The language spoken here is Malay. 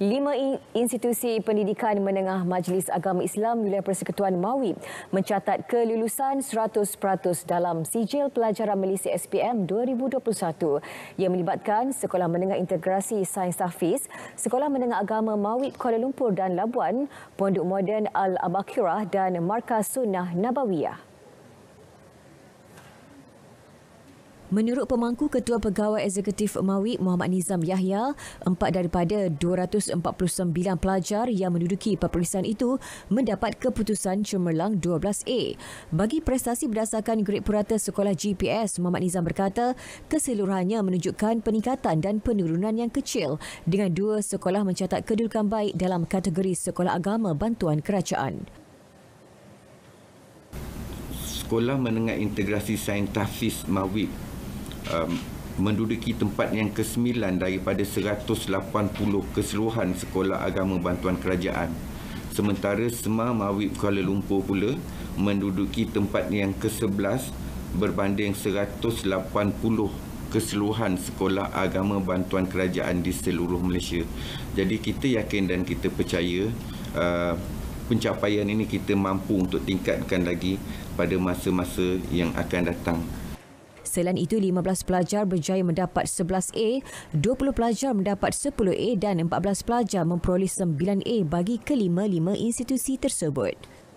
Lima institusi pendidikan menengah Majlis Agama Islam Wilayah Persekutuan MAWI mencatat kelulusan 100% dalam sijil pelajaran Malaysia SPM 2021 yang melibatkan Sekolah Menengah Integrasi Sains Tafiz, Sekolah Menengah Agama MAWI Kuala Lumpur dan Labuan, Pondok Modern Al-Abakirah dan Markas Sunnah Nabawiyah. Menurut pemangku Ketua Pegawai Eksekutif Mawi Muhammad Nizam Yahya, empat daripada 249 pelajar yang menduduki peperiksaan itu mendapat keputusan cemerlang 12A. Bagi prestasi berdasarkan grade purata sekolah GPS, Muhammad Nizam berkata keseluruhannya menunjukkan peningkatan dan penurunan yang kecil dengan dua sekolah mencatat kedudukan baik dalam kategori sekolah agama bantuan kerajaan. Sekolah Menengah Integrasi Saintafis Mawib um, menduduki tempat yang ke-9 daripada 180 keseluruhan sekolah agama bantuan kerajaan. Sementara SMA Mawib Kuala Lumpur pula menduduki tempat yang ke-11 berbanding 180 keseluruhan sekolah agama bantuan kerajaan di seluruh Malaysia. Jadi kita yakin dan kita percaya uh, pencapaian ini kita mampu untuk tingkatkan lagi pada masa-masa yang akan datang. Selain itu, 15 pelajar berjaya mendapat 11A, 20 pelajar mendapat 10A dan 14 pelajar memperoleh 9A bagi kelima-lima institusi tersebut.